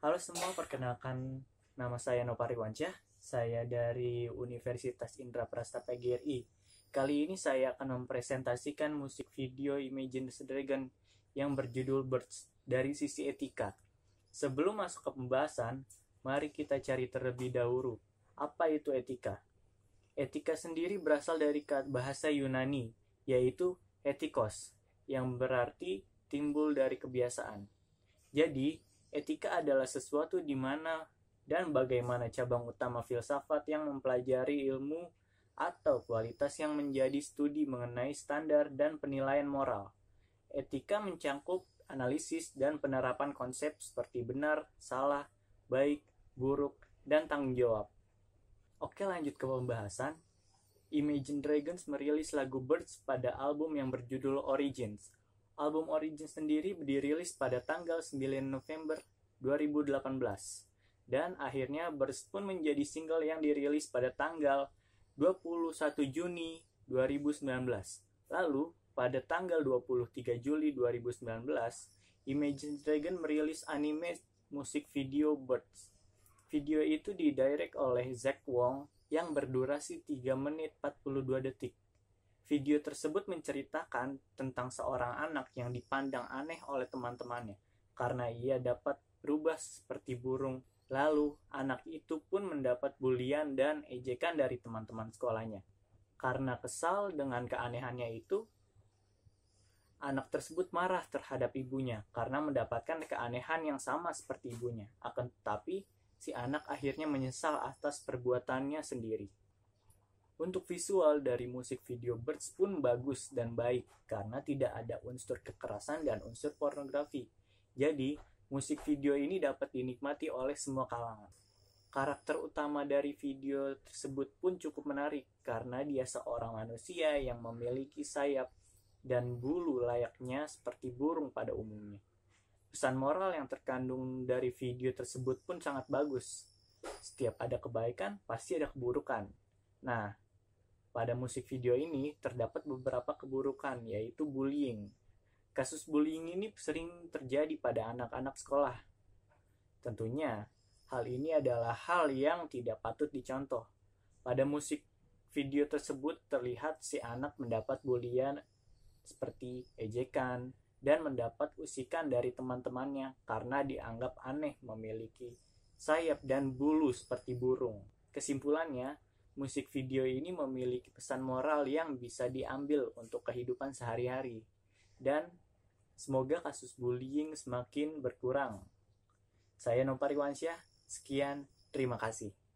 Halo semua, perkenalkan nama saya Nopari Wancah. Saya dari Universitas Indra Prasta PGRI Kali ini saya akan mempresentasikan musik video Imagine the Dragon yang berjudul Birds dari sisi etika. Sebelum masuk ke pembahasan, mari kita cari terlebih dahulu apa itu etika. Etika sendiri berasal dari bahasa Yunani, yaitu etikos, yang berarti timbul dari kebiasaan. Jadi, Etika adalah sesuatu di mana dan bagaimana cabang utama filsafat yang mempelajari ilmu atau kualitas yang menjadi studi mengenai standar dan penilaian moral. Etika mencangkup analisis dan penerapan konsep seperti benar, salah, baik, buruk, dan tanggung jawab. Oke lanjut ke pembahasan. Imagine Dragons merilis lagu Birds pada album yang berjudul Origins album Origin sendiri dirilis pada tanggal 9 November 2018 dan akhirnya Burst pun menjadi single yang dirilis pada tanggal 21 Juni 2019. Lalu, pada tanggal 23 Juli 2019, Imagine Dragon merilis anime musik video Birds. Video itu didirect oleh Zack Wong yang berdurasi 3 menit 42 detik. Video tersebut menceritakan tentang seorang anak yang dipandang aneh oleh teman-temannya karena ia dapat berubah seperti burung. Lalu, anak itu pun mendapat bulian dan ejekan dari teman-teman sekolahnya. Karena kesal dengan keanehannya itu, anak tersebut marah terhadap ibunya karena mendapatkan keanehan yang sama seperti ibunya. Akan tetapi, si anak akhirnya menyesal atas perbuatannya sendiri. Untuk visual dari musik video Birds pun bagus dan baik karena tidak ada unsur kekerasan dan unsur pornografi. Jadi, musik video ini dapat dinikmati oleh semua kalangan. Karakter utama dari video tersebut pun cukup menarik karena dia seorang manusia yang memiliki sayap dan bulu layaknya seperti burung pada umumnya. Pesan moral yang terkandung dari video tersebut pun sangat bagus. Setiap ada kebaikan, pasti ada keburukan. Nah, pada musik video ini terdapat beberapa keburukan, yaitu bullying. Kasus bullying ini sering terjadi pada anak-anak sekolah. Tentunya, hal ini adalah hal yang tidak patut dicontoh. Pada musik video tersebut terlihat si anak mendapat bulian seperti ejekan dan mendapat usikan dari teman-temannya karena dianggap aneh memiliki sayap dan bulu seperti burung. Kesimpulannya, musik video ini memiliki pesan moral yang bisa diambil untuk kehidupan sehari-hari. Dan semoga kasus bullying semakin berkurang. Saya Nopari Wansyah, sekian, terima kasih.